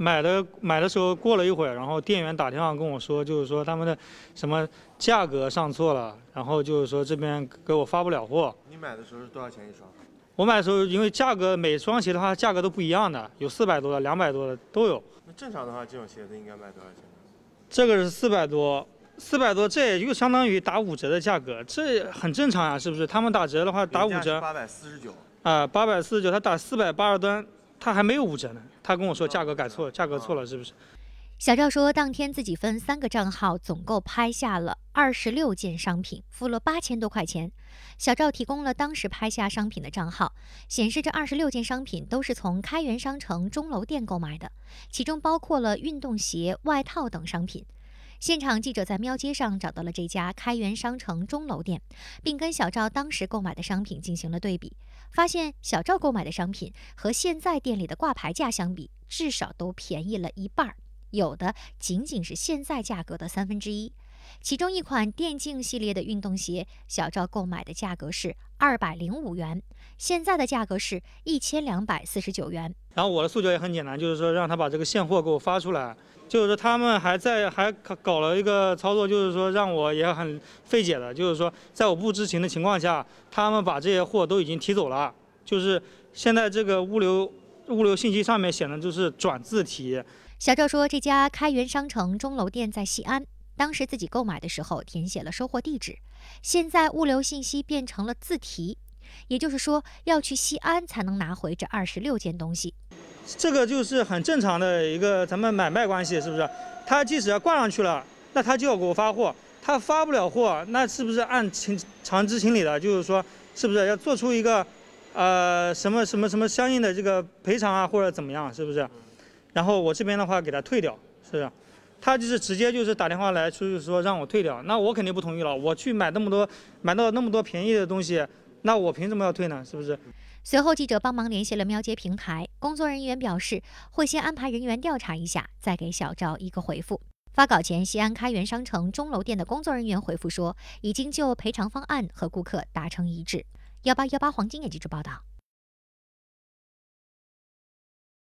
买的买的时候过了一会儿，然后店员打电话跟我说，就是说他们的什么价格上错了，然后就是说这边给我发不了货。你买的时候是多少钱一双？我买的时候，因为价格每双鞋的话价格都不一样的，有四百多的，两百多的都有。那正常的话，这种鞋子应该卖多少钱？这个是四百多，四百多，这也就相当于打五折的价格，这很正常呀，是不是？他们打折的话打五折。八百四十九。啊，八百四十九，他打四百八十吨。他还没有五折呢，他跟我说价格改错了，价格错了是不是？小赵说，当天自己分三个账号，总共拍下了二十六件商品，付了八千多块钱。小赵提供了当时拍下商品的账号，显示这二十六件商品都是从开元商城钟楼店购买的，其中包括了运动鞋、外套等商品。现场记者在喵街上找到了这家开元商城钟楼店，并跟小赵当时购买的商品进行了对比，发现小赵购买的商品和现在店里的挂牌价相比，至少都便宜了一半儿，有的仅仅是现在价格的三分之一。其中一款电竞系列的运动鞋，小赵购买的价格是二百零五元，现在的价格是一千两百四十九元。然后我的诉求也很简单，就是说让他把这个现货给我发出来。就是说，他们还在还搞了一个操作，就是说让我也很费解的，就是说在我不知情的情况下，他们把这些货都已经提走了。就是现在这个物流物流信息上面写的，就是转自提。小赵说，这家开元商城钟楼店在西安，当时自己购买的时候填写了收货地址，现在物流信息变成了自提。也就是说，要去西安才能拿回这二十六件东西。这个就是很正常的一个咱们买卖关系，是不是？他即使要挂上去了，那他就要给我发货。他发不了货，那是不是按情常情理的，就是说，是不是要做出一个，呃，什么什么什么相应的这个赔偿啊，或者怎么样，是不是？然后我这边的话给他退掉，是不是？他就是直接就是打电话来，就是说让我退掉，那我肯定不同意了。我去买那么多，买到那么多便宜的东西。那我凭什么要退呢？是不是？随后，记者帮忙联系了喵街平台工作人员，表示会先安排人员调查一下，再给小赵一个回复。发稿前，西安开元商城钟楼店的工作人员回复说，已经就赔偿方案和顾客达成一致。幺八幺八黄金眼记者报道。